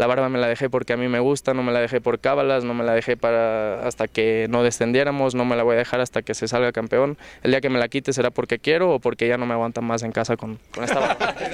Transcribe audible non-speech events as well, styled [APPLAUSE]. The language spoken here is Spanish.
La barba me la dejé porque a mí me gusta, no me la dejé por cábalas, no me la dejé para hasta que no descendiéramos, no me la voy a dejar hasta que se salga campeón. El día que me la quite será porque quiero o porque ya no me aguantan más en casa con esta barba. [LAUGHS]